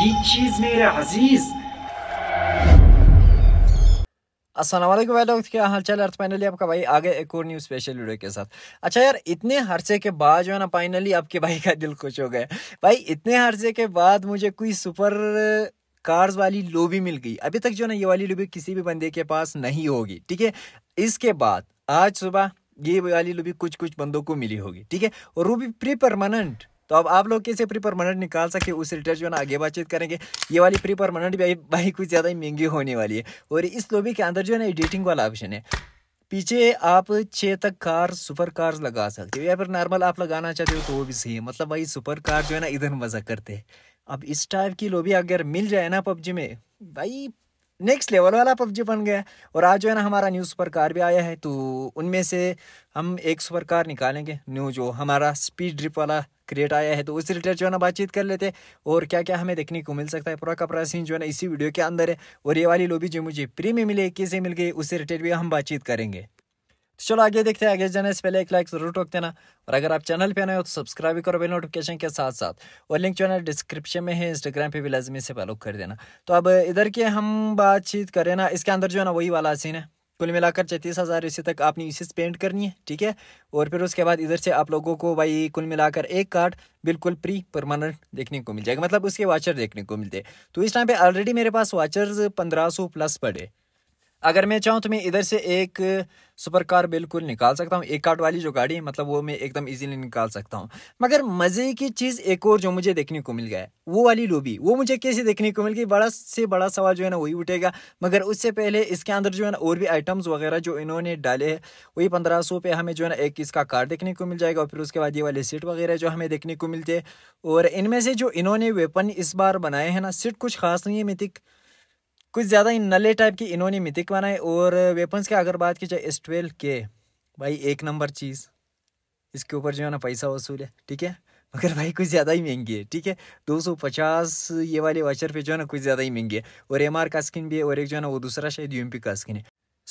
ये चीज मेरे अजीज असलम दोस्त क्या हाल चाल अर्थ फाइनली आपका भाई आगे एक और न्यू स्पेशल वीडियो के साथ अच्छा यार इतने हरसे के बाद जो है ना फाइनली आपके भाई का दिल खुश हो गया भाई इतने हरसे के बाद मुझे कोई सुपर कार्स वाली लोबी मिल गई अभी तक जो ना ये वाली लोबी किसी भी बंदे के पास नहीं होगी ठीक है इसके बाद आज सुबह ये वाली लोबी कुछ कुछ बंदों को मिली होगी ठीक है और वो भी प्री परमानेंट तो अब आप लोग कैसे प्री परमानेंट निकाल सके उस रिटर्न जो है ना आगे बातचीत करेंगे ये वाली प्री परमानेंट भी भाई कुछ ज़्यादा ही महंगी होने वाली है और इस लोबी के अंदर जो है ना एडिटिंग वाला ऑप्शन है पीछे आप छः तक कार सुपर कार्स लगा सकते हो या फिर नॉर्मल आप लगाना चाहते हो तो वो भी सही है मतलब भाई सुपर कार जो है ना इधर मज़ा करते हैं अब इस टाइप की लोबी अगर मिल जाए ना पबजी में भाई नेक्स्ट लेवल वाला पबजी बन गया और आज जो है ना हमारा न्यू सुपर कार भी आया है तो उनमें से हम एक सुपर कार निकालेंगे न्यू जो हमारा स्पीड ड्रिप वाला क्रिएट आया है तो उस रिलेटेड जो है ना बातचीत कर लेते हैं और क्या क्या हमें देखने को मिल सकता है पूरा का पूरा सीन जो है ना इसी वीडियो के अंदर है और ये वाली लोबी जो मुझे प्रीमियम मिले कैसे मिल गई उससे रिलेटेड भी हम बातचीत करेंगे तो चलो आगे देखते हैं आगे जाने से पहले एक लाइक जरूर टोक देना और अगर आप चैनल पे नए हो तो सब्सक्राइब भी करो बेल नोटिफिकेशन के साथ साथ और लिंक जो है डिस्क्रिप्शन में है इंस्टाग्राम पे भी लाजमी से फॉलो कर देना तो अब इधर के हम बातचीत करें ना इसके अंदर जो है ना वही वाला सीन है कुल मिलाकर चैंतीस हज़ार इसी तक आपने इसी से पेंट करनी है ठीक है और फिर उसके बाद इधर से आप लोगों को भाई कुल मिलाकर एक कार्ड बिल्कुल प्री परमानेंट देखने को मिल जाएगा मतलब उसके वाचर देखने को मिलते हैं तो इस टाइम पे ऑलरेडी मेरे पास वाचर्स पंद्रह सौ प्लस पड़े अगर मैं चाहूँ तो मैं इधर से एक सुपर कार बिल्कुल निकाल सकता हूँ एक कार्ट वाली जो गाड़ी है मतलब वो मैं एकदम इजीली निकाल सकता हूँ मगर मज़े की चीज़ एक और जो मुझे देखने को मिल गया है वो वाली लोबी वो मुझे कैसे देखने को मिल गई बड़ा से बड़ा सवाल जो है ना वही उठेगा मगर उससे पहले इसके अंदर जो है ना और भी आइटम्स वगैरह जो इन्होंने डाले हैं वही पंद्रह सौ पे हमें जो है ना एक इसका कार देखने को मिल जाएगा और फिर उसके बाद ये वाले सीट वगैरह जो हमें देखने को मिलते और इनमें से जो इन्होंने वेपन इस बार बनाए हैं ना सीट कुछ खास नहीं है मिथिक कुछ ज़्यादा ही नले टाइप की इन्होंने मिथिक बनाए और वेपन्स की अगर बात की जाए एस ट्वेल्व के भाई एक नंबर चीज़ इसके ऊपर जो है ना पैसा वसूल है ठीक है मगर भाई कुछ ज़्यादा ही महंगी है ठीक है 250 ये वाले वाचर पे जो है ना कुछ ज़्यादा ही महंगी है और एम का स्किन भी है और एक जो है ना वो दूसरा शायद यूएमपी का स्किन है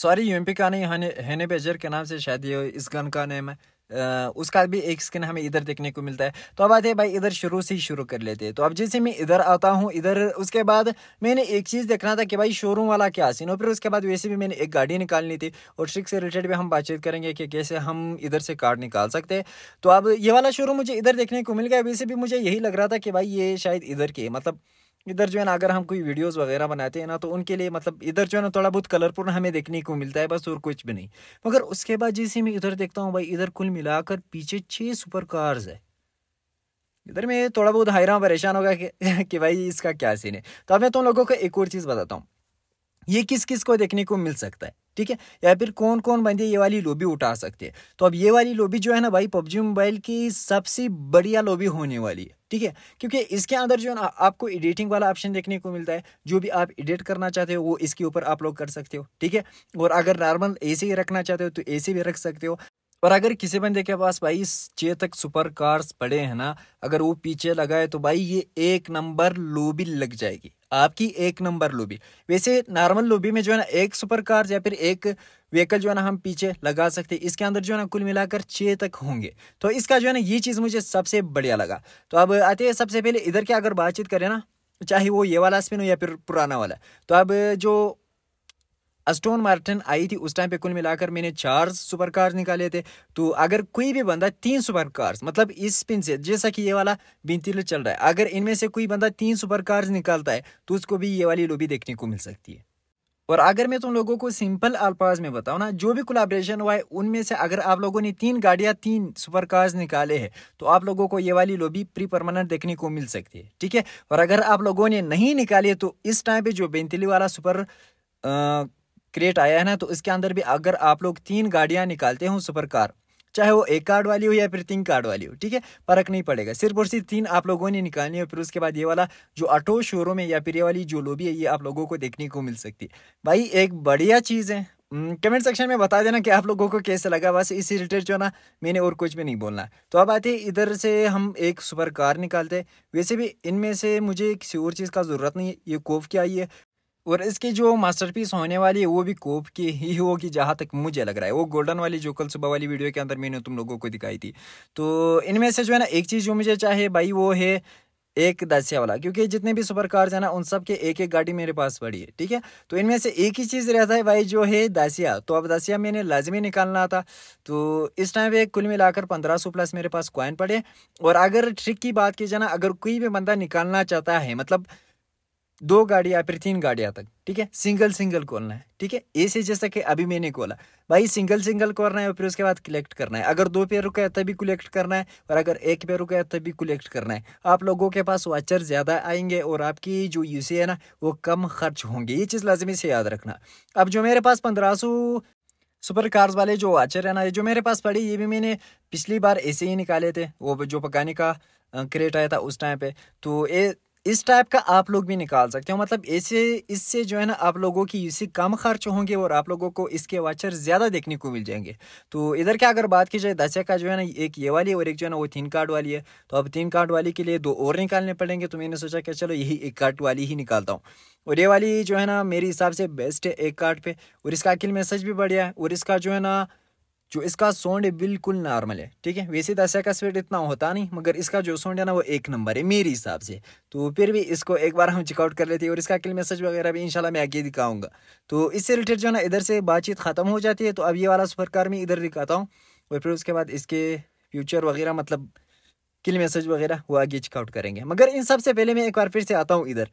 सॉरी यूएमपी का नहीं हैने बेजर के नाम से शायद ये इस गन का नेम है उसका भी एक स्किन हमें इधर देखने को मिलता है तो अब आते हैं भाई इधर शुरू से ही शुरू कर लेते हैं तो अब जैसे मैं इधर आता हूँ इधर उसके बाद मैंने एक चीज़ देखना था कि भाई शोरूम वाला क्या सीन और फिर उसके बाद वैसे भी मैंने एक गाड़ी निकालनी थी और ट्रिक से रिलेटेड भी हम बातचीत करेंगे कि कैसे हम इधर से कार निकाल सकते हैं तो अब ये वाला शोरूम मुझे इधर देखने को मिल गया वैसे भी मुझे यही लग रहा था कि भाई ये शायद इधर की मतलब इधर जो है ना अगर हम कोई वीडियोस वगैरह बनाते हैं ना तो उनके लिए मतलब इधर जो है ना थोड़ा बहुत कलरफुल हमें देखने को मिलता है बस और कुछ भी नहीं मगर उसके बाद जैसे मैं इधर देखता हूँ भाई इधर कुल मिलाकर पीछे छह सुपर कार्स है इधर मैं थोड़ा बहुत हैरान परेशान होगा कि, कि भाई इसका क्या सीन है तो अब मैं तुम लोगों को एक और चीज़ बताता हूँ ये किस किस को देखने को मिल सकता है ठीक है या फिर कौन कौन बंदे ये वाली लोबी उठा सकते हैं तो अब ये वाली लोबी जो है ना भाई पबजी मोबाइल की सबसे बढ़िया लोबी होने वाली है ठीक है क्योंकि इसके अंदर जो है ना आपको एडिटिंग वाला ऑप्शन देखने को मिलता है जो भी आप एडिट करना चाहते हो वो इसके ऊपर आप लोग कर सकते हो ठीक है और अगर नॉर्मल ए ही रखना चाहते हो तो ए भी रख सकते हो और अगर किसी बंदे के पास भाई चेतक सुपर कार्स पड़े हैं ना अगर वो पीछे लगाए तो भाई ये एक नंबर लोबी लग जाएगी आपकी एक नंबर लोबी वैसे नॉर्मल लोबी में जो है ना एक सुपर कार या फिर एक व्हीकल जो है ना हम पीछे लगा सकते हैं इसके अंदर जो है ना कुल मिलाकर चेतक तक होंगे तो इसका जो है ना ये चीज़ मुझे सबसे बढ़िया लगा तो अब आते हैं सबसे पहले इधर के अगर बातचीत करें ना चाहे वो ये वाला स्पिन हो या फिर पुराना वाला तो अब जो अस्टोन मार्टिन आई थी उस टाइम पे कुल मिलाकर मैंने चार सुपर कार्स निकाले थे तो अगर कोई भी बंदा तीन सुपर कार्स मतलब इस स्पिन से जैसा कि ये वाला बिनती चल रहा है अगर इनमें से कोई बंदा तीन सुपर कार्स निकालता है तो उसको भी ये वाली लोबी देखने को मिल सकती है और अगर मैं तुम लोगों को सिंपल अल्फाज में बताऊँ ना जो भी कोलाब्रेशन हुआ है उनमें से अगर आप लोगों ने तीन गाड़ियाँ तीन सुपर कार्स निकाले हैं तो आप लोगों को ये वाली लोबी प्री परमानेंट देखने को मिल सकती है ठीक है और अगर आप लोगों ने नहीं निकाली तो इस टाइम पे जो बेंतली वाला सुपर आ, क्रेट आया है ना तो इसके अंदर भी अगर आप लोग तीन गाड़ियाँ निकालते हो सुपर कार चाहे वो एक कार्ड वाली हो या फिर तीन कार्ड वाली हो ठीक है फर्क नहीं पड़ेगा सिर्फ और सिर्फ तीन आप लोगों ने निकालनी है फिर उसके बाद ये वाला जो ऑटो शोरूम है या फिर ये वाली जो लोबी है ये आप लोगों को देखने को मिल सकती है भाई एक बढ़िया चीज़ है कमेंट सेक्शन में बता देना कि आप लोगों को कैसे लगा बस इसी रिलेटेड जो ना मैंने और कुछ भी नहीं बोलना तो अब आते इधर से हम एक सुपर कार निकालते वैसे भी इनमें से मुझे किसी और चीज़ का ज़रूरत नहीं है ये कोफ की आई है और इसकी जो मास्टरपीस होने वाली है वो भी कोप की ही होगी जहाँ तक मुझे लग रहा है वो गोल्डन वाली जो कल सुबह वाली वीडियो के अंदर मैंने तुम लोगों को दिखाई थी तो इनमें से जो है ना एक चीज़ जो मुझे चाहिए भाई वो है एक दसिया वाला क्योंकि जितने भी सुपर कार्स है ना उन सब के एक एक गाड़ी मेरे पास पड़ी है ठीक है तो इनमें से एक ही चीज़ रहता है भाई जो है दसिया तो अब दसिया मैंने लाजमी निकालना था तो इस टाइम पे कुल मिलाकर पंद्रह सौ प्लस मेरे पास क्वाइन पड़े और अगर ट्रिक की बात की जाए ना अगर कोई भी बंदा निकालना चाहता है मतलब दो गाड़ी या फिर तीन गाड़ियाँ तक ठीक है सिंगल सिंगल खोलना है ठीक है ऐसे जैसा कि अभी मैंने खोला भाई सिंगल सिंगल खोलना है और फिर उसके बाद कलेक्ट करना है अगर दो पेयर रुका है तभी कलेक्ट करना है और अगर एक पेयर रुका है तभी कलेक्ट करना है आप लोगों के पास वाचर ज़्यादा आएंगे और आपकी जो यूसी है ना वो कम खर्च होंगे ये चीज़ लाजमी से याद रखना अब जो मेरे पास पंद्रह सुपर कार्स वाले जो वाचर है ना जो मेरे पास पड़ी ये भी मैंने पिछली बार ऐसे ही निकाले थे वो जो पकाने का क्रेट आया था उस टाइम पे तो ये इस टाइप का आप लोग भी निकाल सकते हो मतलब ऐसे इससे जो है ना आप लोगों की यूसी कम खर्च होंगे और आप लोगों को इसके वाचर ज़्यादा देखने को मिल जाएंगे तो इधर क्या अगर बात की जाए दशा का जो है ना एक ये वाली और एक जो है ना वो तीन कार्ड वाली है तो अब तीन कार्ड वाली के लिए दो और निकालने पड़ेंगे तो मैंने सोचा कि चलो यही एक कार्ड वाली ही निकालता हूँ और ये वाली जो है ना मेरे हिसाब से बेस्ट है एक कार्ड पर और इसका अकेले मैसेज भी बढ़िया है और इसका जो है ना जो इसका सोंड बिल्कुल नॉर्मल है ठीक है वैसे तो ऐसा का स्वेट इतना होता नहीं मगर इसका जो सोंड है ना वो एक नंबर है मेरे हिसाब से तो फिर भी इसको एक बार हम चेकआउट कर लेते हैं और इसका किल मैसेज वगैरह भी इंशाल्लाह मैं आगे दिखाऊंगा तो इससे रिलेटेड जो ना इधर से बातचीत ख़त्म हो जाती है तो अब ये वाला सफर कार में इधर दिखाता हूँ और फिर उसके बाद इसके फ्यूचर वगैरह मतलब किल मैसेज वगैरह वो आगे चेकआउट करेंगे मगर इन सबसे पहले मैं एक बार फिर से आता हूँ इधर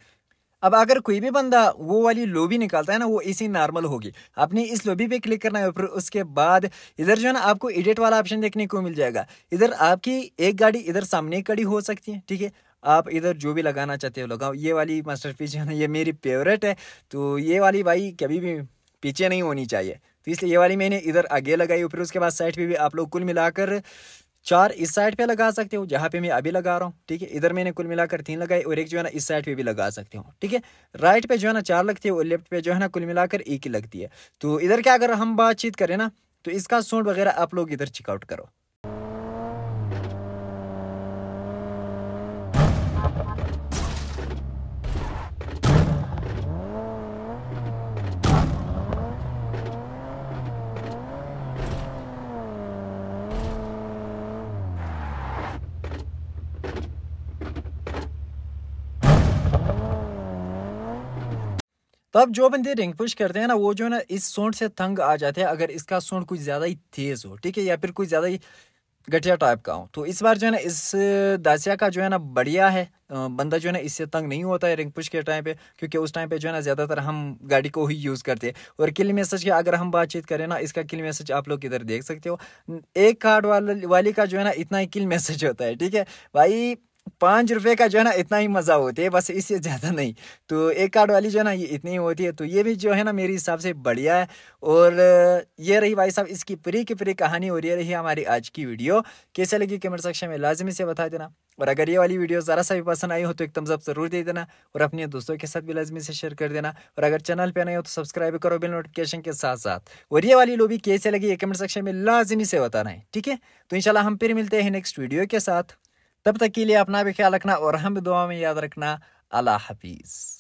अब अगर कोई भी बंदा वो वाली लोबी निकालता है ना वो इसी नॉर्मल होगी आपने इस लोबी पे क्लिक करना है फिर उसके बाद इधर जो है ना आपको एडिट वाला ऑप्शन देखने को मिल जाएगा इधर आपकी एक गाड़ी इधर सामने खड़ी हो सकती है ठीक है आप इधर जो भी लगाना चाहते हो लगाओ ये वाली मास्टर पीस जो है ना ये मेरी फेवरेट है तो ये वाली भाई कभी भी पीछे नहीं होनी चाहिए तो इसलिए ये वाली मैंने इधर आगे लगाई फिर उसके बाद साइड पर भी आप लोग कुल मिलाकर चार इस साइड पे लगा सकते हो जहाँ पे मैं अभी लगा रहा हूँ ठीक है इधर मैंने कुल मिलाकर तीन लगाए और एक जो है ना इस साइड पे भी लगा सकते हो ठीक है राइट पे जो है ना चार लगती है और लेफ्ट पे जो है ना कुल मिलाकर एक ही लगती है तो इधर क्या अगर हम बातचीत करें ना तो इसका सूट वगैरह आप लोग इधर चेकआउट करो तो अब जो बंदे रिंग पुश करते हैं ना वो जो है ना इस सोंड से तंग आ जाते हैं अगर इसका सोंड कुछ ज़्यादा ही तेज़ हो ठीक है या फिर कुछ ज़्यादा ही गठिया टाइप का हो तो इस बार जो है ना इस दासिया का जो है ना बढ़िया है बंदा जो है ना इससे तंग नहीं होता है रिंग पुश के टाइम पे क्योंकि उस टाइम पे जो है ना ज़्यादातर हम गाड़ी को ही यूज़ करते हैं और किल मैसेज की अगर हम बातचीत करें ना इसका किल मैसेज आप लोग इधर देख सकते हो एक कार्ड वाले वाली का जो है ना इतना ही किल मैसेज होता है ठीक है भाई पाँच रुपए का जो है ना इतना ही मज़ा होती है बस इससे ज़्यादा नहीं तो एक कार्ड वाली जो है ना ये इतनी ही होती है तो ये भी जो है ना मेरे हिसाब से बढ़िया है और ये रही भाई साहब इसकी पूरी की पूरी कहानी और ये रही हमारी आज की वीडियो कैसे लगी कमेंट सेक्शन में लाजमी से बता देना और अगर ये वाली वीडियो ज़रा सा भी पसंद आई हो तो एक तमजब ज़रूर दे देना और अपने दोस्तों के साथ भी लाजमी से शेयर कर देना और अगर चैनल पर नहीं हो तो सब्सक्राइब करो बिल नोटिफिकेशन के साथ साथ और ये वाली लोबी कैसे लगी ये कमेंट सेक्शन में लाजमी से बताना है ठीक है तो इनशाला हम फिर मिलते हैं नेक्स्ट वीडियो के साथ तब तक के लिए अपना भी ख्याल रखना और हम भी दुआ में याद रखना अल्लाह हाफिज़